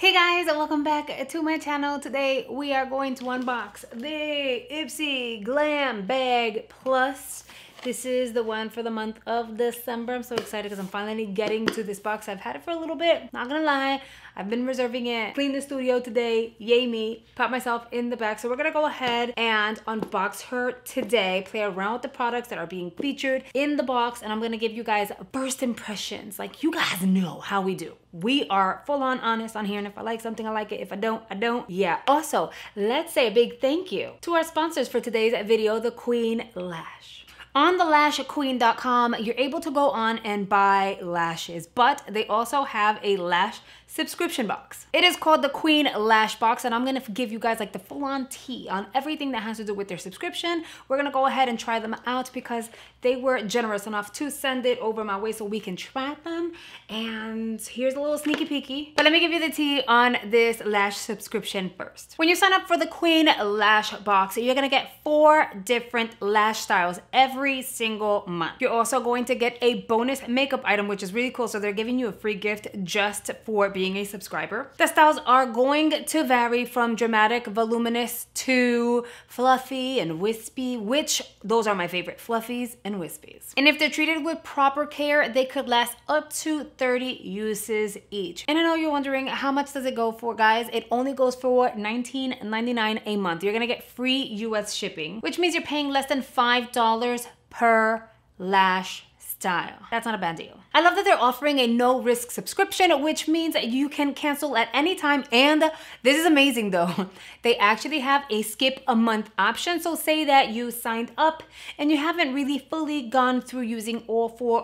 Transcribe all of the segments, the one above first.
Hey guys, welcome back to my channel. Today we are going to unbox the Ipsy Glam Bag Plus. This is the one for the month of December. I'm so excited because I'm finally getting to this box. I've had it for a little bit, not gonna lie. I've been reserving it. Cleaned the studio today, yay me. Pop myself in the back. So we're gonna go ahead and unbox her today, play around with the products that are being featured in the box, and I'm gonna give you guys first impressions. Like you guys know how we do. We are full on honest on here, and if I like something, I like it. If I don't, I don't. Yeah. Also, let's say a big thank you to our sponsors for today's video, The Queen Lash. On the you're able to go on and buy lashes, but they also have a lash subscription box. It is called the Queen Lash Box and I'm gonna give you guys like the full-on tea on everything that has to do with their subscription. We're gonna go ahead and try them out because they were generous enough to send it over my way so we can try them. And here's a little sneaky peeky. But let me give you the tea on this lash subscription first. When you sign up for the Queen Lash Box, you're gonna get four different lash styles every single month. You're also going to get a bonus makeup item, which is really cool. So they're giving you a free gift just for being being a subscriber. The styles are going to vary from dramatic, voluminous to fluffy and wispy, which those are my favorite, fluffies and wispies. And if they're treated with proper care, they could last up to 30 uses each. And I know you're wondering, how much does it go for, guys? It only goes for $19.99 a month. You're gonna get free US shipping, which means you're paying less than $5 per lash style. That's not a bad deal. I love that they're offering a no-risk subscription, which means that you can cancel at any time. And this is amazing though. They actually have a skip a month option. So say that you signed up and you haven't really fully gone through using all four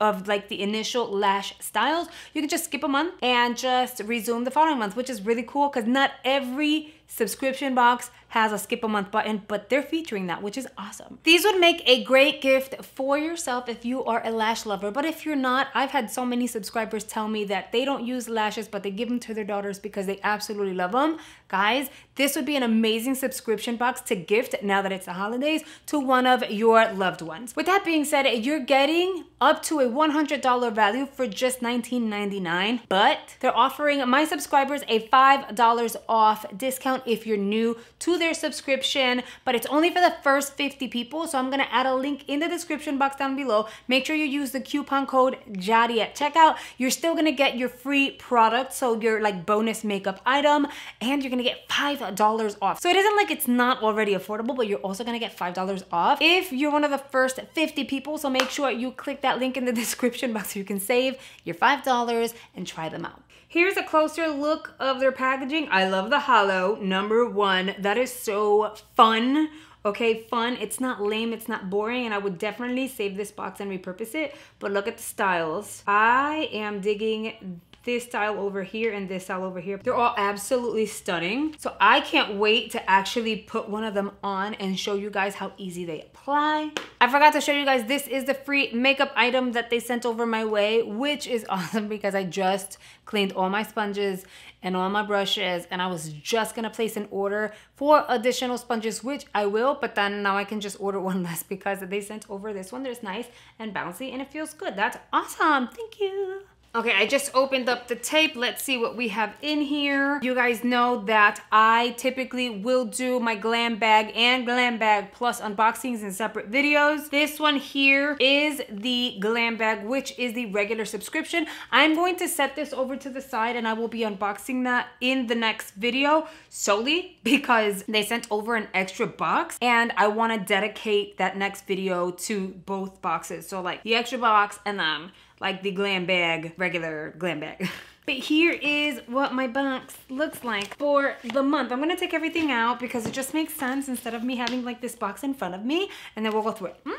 of like the initial lash styles, you can just skip a month and just resume the following month, which is really cool because not every subscription box has a skip a month button, but they're featuring that, which is awesome. These would make a great gift for yourself if you are a lash lover, but if you're not, I've had so many subscribers tell me that they don't use lashes, but they give them to their daughters because they absolutely love them. Guys, this would be an amazing subscription box to gift now that it's the holidays to one of your loved ones. With that being said, you're getting up to a $100 value for just $19.99, but they're offering my subscribers a $5 off discount if you're new to their subscription, but it's only for the first 50 people. So I'm gonna add a link in the description box down below. Make sure you use the coupon code JADI at checkout. You're still gonna get your free product, so your like bonus makeup item, and you're gonna get five $5 off. So it isn't like it's not already affordable, but you're also gonna get $5 off if you're one of the first 50 people. So make sure you click that link in the description box so you can save your $5 and try them out. Here's a closer look of their packaging. I love the hollow, number one. That is so fun okay fun it's not lame it's not boring and i would definitely save this box and repurpose it but look at the styles i am digging this style over here and this style over here. They're all absolutely stunning. So I can't wait to actually put one of them on and show you guys how easy they apply. I forgot to show you guys, this is the free makeup item that they sent over my way, which is awesome because I just cleaned all my sponges and all my brushes and I was just gonna place an order for additional sponges, which I will, but then now I can just order one less because they sent over this one that's nice and bouncy and it feels good. That's awesome, thank you. Okay, I just opened up the tape. Let's see what we have in here. You guys know that I typically will do my glam bag and glam bag plus unboxings in separate videos. This one here is the glam bag, which is the regular subscription. I'm going to set this over to the side and I will be unboxing that in the next video solely because they sent over an extra box and I wanna dedicate that next video to both boxes. So like the extra box and then um, like the glam bag, regular glam bag. but here is what my box looks like for the month. I'm gonna take everything out because it just makes sense instead of me having like this box in front of me and then we'll go through it. Mm.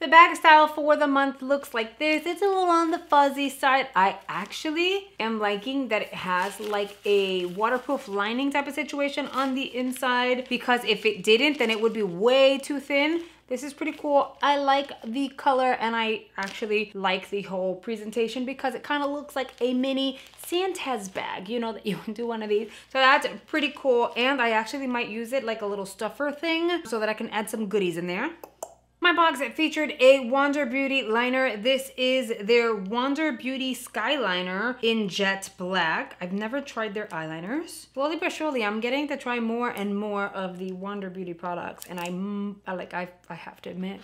The bag style for the month looks like this. It's a little on the fuzzy side. I actually am liking that it has like a waterproof lining type of situation on the inside because if it didn't, then it would be way too thin. This is pretty cool. I like the color and I actually like the whole presentation because it kind of looks like a mini Santas bag, you know, that you do one of these. So that's pretty cool. And I actually might use it like a little stuffer thing so that I can add some goodies in there. My box featured a Wander Beauty liner. This is their Wander Beauty Skyliner in Jet Black. I've never tried their eyeliners. Slowly but surely, I'm getting to try more and more of the Wander Beauty products, and I, I like, I, I have to admit,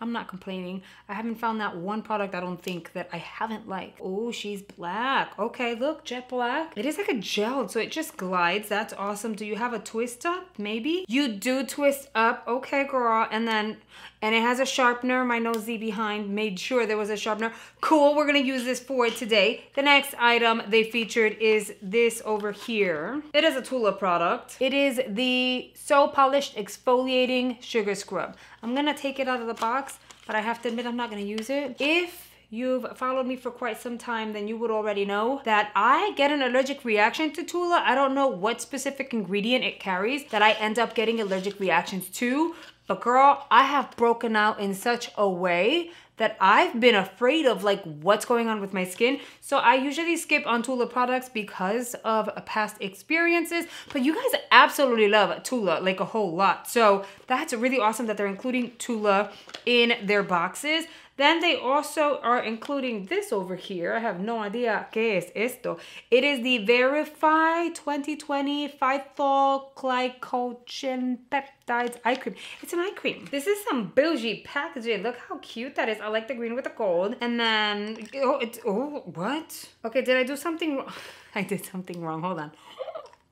I'm not complaining. I haven't found that one product I don't think that I haven't liked. Oh, she's black. Okay, look, jet black. It is like a gel, so it just glides. That's awesome. Do you have a twist up? Maybe? You do twist up. Okay, girl. And then, and it has a sharpener. My nosy behind made sure there was a sharpener. Cool, we're gonna use this for today. The next item they featured is this over here. It is a Tula product. It is the So Polished Exfoliating Sugar Scrub. I'm gonna take it out of the box, but I have to admit I'm not gonna use it. If you've followed me for quite some time, then you would already know that I get an allergic reaction to Tula. I don't know what specific ingredient it carries that I end up getting allergic reactions to, but girl, I have broken out in such a way that I've been afraid of like what's going on with my skin. So I usually skip on Tula products because of past experiences, but you guys absolutely love Tula like a whole lot. So that's really awesome that they're including Tula in their boxes. Then they also are including this over here. I have no idea qué es esto. It is the Verify 2020 Phytoglycogen Peptides Eye Cream. It's an eye cream. This is some bougie packaging. Look how cute that is. I like the green with the gold. And then, oh, it's, oh, what? Okay, did I do something wrong? I did something wrong. Hold on.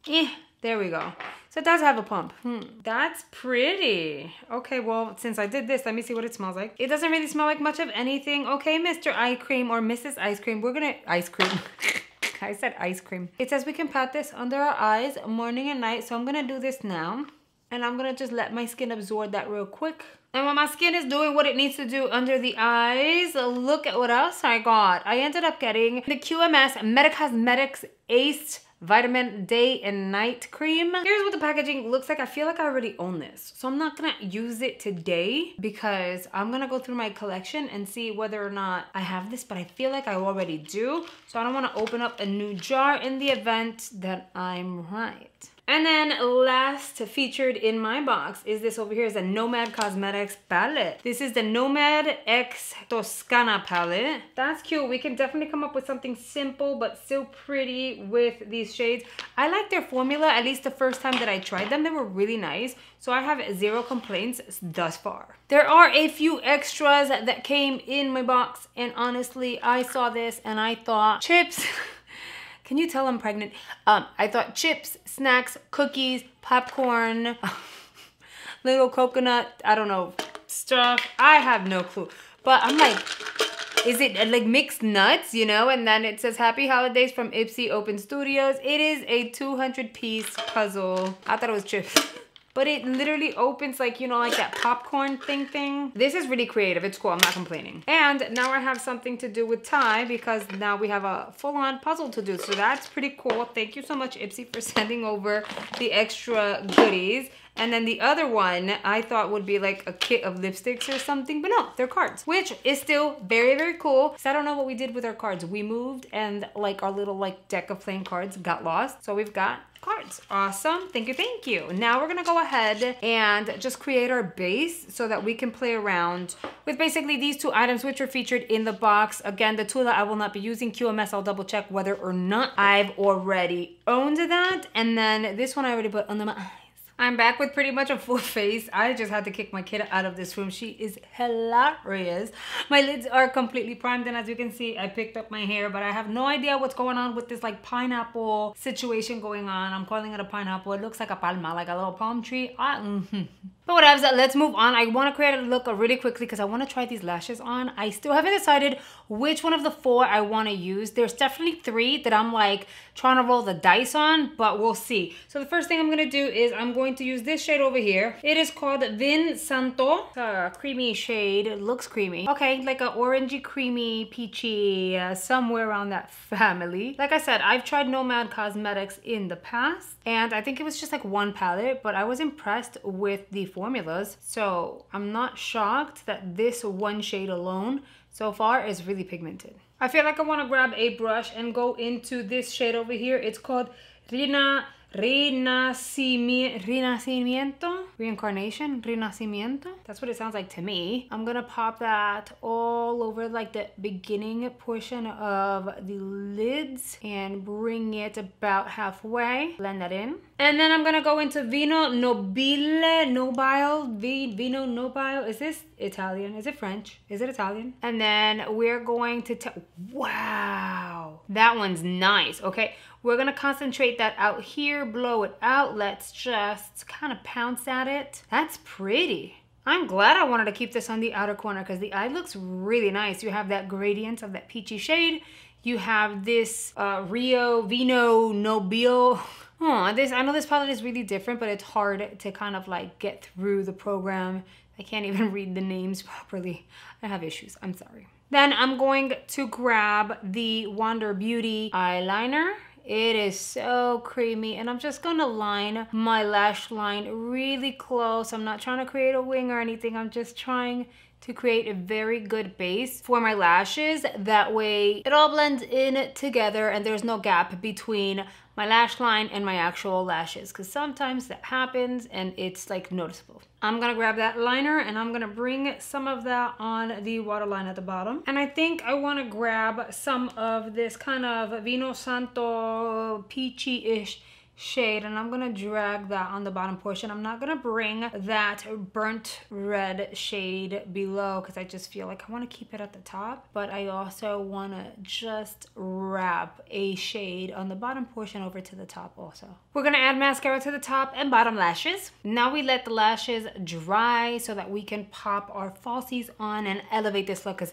yeah. There we go. So it does have a pump. Hmm. That's pretty. Okay, well, since I did this, let me see what it smells like. It doesn't really smell like much of anything. Okay, Mr. Eye Cream or Mrs. Ice Cream, we're gonna... Ice Cream. I said ice cream. It says we can pat this under our eyes morning and night. So I'm gonna do this now. And I'm gonna just let my skin absorb that real quick. And when my skin is doing what it needs to do under the eyes, look at what else I got. I ended up getting the QMS Metacosmetics Ace vitamin day and night cream. Here's what the packaging looks like. I feel like I already own this. So I'm not gonna use it today because I'm gonna go through my collection and see whether or not I have this, but I feel like I already do. So I don't wanna open up a new jar in the event that I'm right. And then last featured in my box is this over here is a Nomad Cosmetics palette. This is the Nomad X Toscana palette. That's cute. We can definitely come up with something simple but still pretty with these shades. I like their formula, at least the first time that I tried them, they were really nice. So I have zero complaints thus far. There are a few extras that came in my box and honestly, I saw this and I thought, chips. Can you tell I'm pregnant? Um, I thought chips, snacks, cookies, popcorn, little coconut, I don't know, stuff. I have no clue. But I'm like, is it like mixed nuts, you know? And then it says happy holidays from Ipsy Open Studios. It is a 200 piece puzzle. I thought it was chips. but it literally opens like, you know, like that popcorn thing thing. This is really creative. It's cool. I'm not complaining. And now I have something to do with Thai because now we have a full-on puzzle to do. So that's pretty cool. Thank you so much, Ipsy, for sending over the extra goodies. And then the other one I thought would be like a kit of lipsticks or something, but no, they're cards, which is still very, very cool. So I don't know what we did with our cards. We moved and like our little like deck of playing cards got lost. So we've got cards. Awesome, thank you, thank you. Now we're gonna go ahead and just create our base so that we can play around with basically these two items which are featured in the box. Again, the tool that I will not be using, QMS, I'll double check whether or not I've already owned that. And then this one I already put under my I'm back with pretty much a full face. I just had to kick my kid out of this room. She is hilarious. My lids are completely primed and as you can see, I picked up my hair, but I have no idea what's going on with this like pineapple situation going on. I'm calling it a pineapple. It looks like a palma, like a little palm tree. I, mm -hmm. But whatever, let's move on. I wanna create a look really quickly because I wanna try these lashes on. I still haven't decided which one of the four I wanna use. There's definitely three that I'm like trying to roll the dice on, but we'll see. So the first thing I'm gonna do is I'm going to use this shade over here. It is called Vin Santo. It's creamy shade, it looks creamy. Okay, like a orangey, creamy, peachy, uh, somewhere around that family. Like I said, I've tried Nomad Cosmetics in the past, and I think it was just like one palette, but I was impressed with the formulas. So I'm not shocked that this one shade alone so far is really pigmented. I feel like I want to grab a brush and go into this shade over here. It's called Rina Renacimiento, Renacimiento, reincarnation, Renacimiento. That's what it sounds like to me. I'm gonna pop that all over like the beginning portion of the lids and bring it about halfway. Blend that in. And then I'm gonna go into vino nobile, nobile, vino nobile. Is this Italian? Is it French? Is it Italian? And then we're going to, wow, that one's nice, okay? We're gonna concentrate that out here, blow it out. Let's just kind of pounce at it. That's pretty. I'm glad I wanted to keep this on the outer corner because the eye looks really nice. You have that gradient of that peachy shade. You have this uh, Rio Vino Nobile. Huh, this, I know this palette is really different, but it's hard to kind of like get through the program. I can't even read the names properly. I have issues, I'm sorry. Then I'm going to grab the Wander Beauty eyeliner it is so creamy and I'm just gonna line my lash line really close. I'm not trying to create a wing or anything. I'm just trying to create a very good base for my lashes. That way it all blends in together and there's no gap between my lash line and my actual lashes because sometimes that happens and it's like noticeable. I'm gonna grab that liner and I'm gonna bring some of that on the waterline at the bottom. And I think I wanna grab some of this kind of Vino Santo peachy-ish shade and I'm gonna drag that on the bottom portion. I'm not gonna bring that burnt red shade below because I just feel like I wanna keep it at the top, but I also wanna just wrap a shade on the bottom portion over to the top also. We're gonna add mascara to the top and bottom lashes. Now we let the lashes dry so that we can pop our falsies on and elevate this look because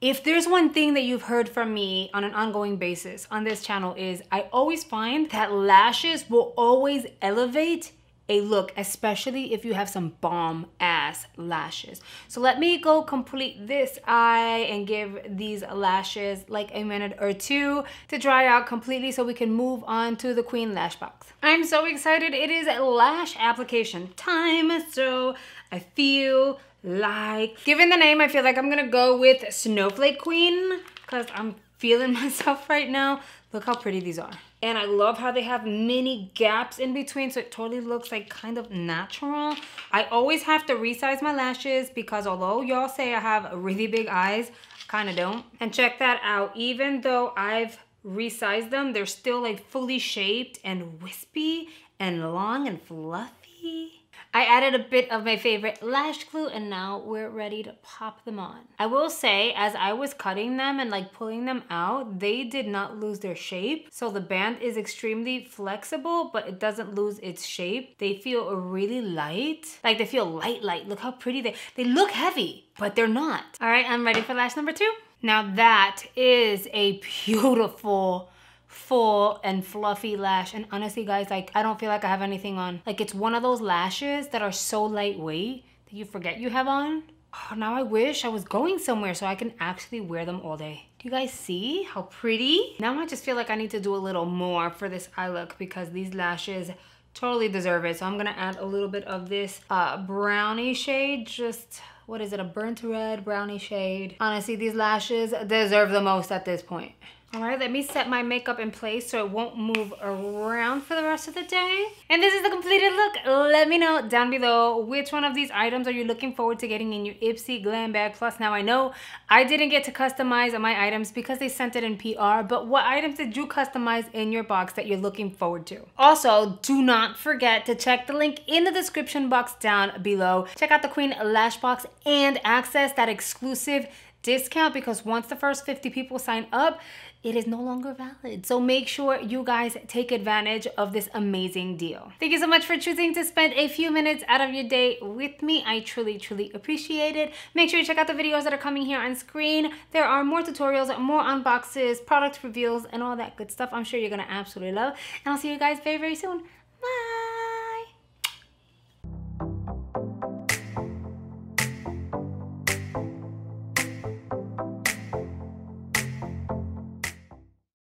if there's one thing that you've heard from me on an ongoing basis on this channel is I always find that lashes will always elevate a look, especially if you have some bomb ass lashes. So let me go complete this eye and give these lashes like a minute or two to dry out completely so we can move on to the Queen Lash Box. I'm so excited. It is lash application time. So I feel like. Given the name, I feel like I'm gonna go with Snowflake Queen because I'm feeling myself right now. Look how pretty these are. And I love how they have mini gaps in between so it totally looks like kind of natural. I always have to resize my lashes because although y'all say I have really big eyes, kind of don't. And check that out. Even though I've resized them, they're still like fully shaped and wispy and long and fluffy. I added a bit of my favorite lash glue and now we're ready to pop them on. I will say as I was cutting them and like pulling them out, they did not lose their shape. So the band is extremely flexible, but it doesn't lose its shape. They feel really light. Like they feel light, light. Look how pretty they, they look heavy, but they're not. All right, I'm ready for lash number two. Now that is a beautiful full and fluffy lash. And honestly, guys, like I don't feel like I have anything on. Like it's one of those lashes that are so lightweight that you forget you have on. Oh, now I wish I was going somewhere so I can actually wear them all day. Do you guys see how pretty? Now I just feel like I need to do a little more for this eye look because these lashes totally deserve it. So I'm gonna add a little bit of this uh, brownie shade, just, what is it, a burnt red brownie shade. Honestly, these lashes deserve the most at this point. All right, let me set my makeup in place so it won't move around for the rest of the day. And this is the completed look. Let me know down below which one of these items are you looking forward to getting in your Ipsy Glam Bag Plus. Now I know I didn't get to customize my items because they sent it in PR, but what items did you customize in your box that you're looking forward to? Also, do not forget to check the link in the description box down below. Check out the Queen Lash Box and access that exclusive discount because once the first 50 people sign up, it is no longer valid. So make sure you guys take advantage of this amazing deal. Thank you so much for choosing to spend a few minutes out of your day with me. I truly, truly appreciate it. Make sure you check out the videos that are coming here on screen. There are more tutorials, more unboxes, product reveals, and all that good stuff. I'm sure you're gonna absolutely love. And I'll see you guys very, very soon. Bye!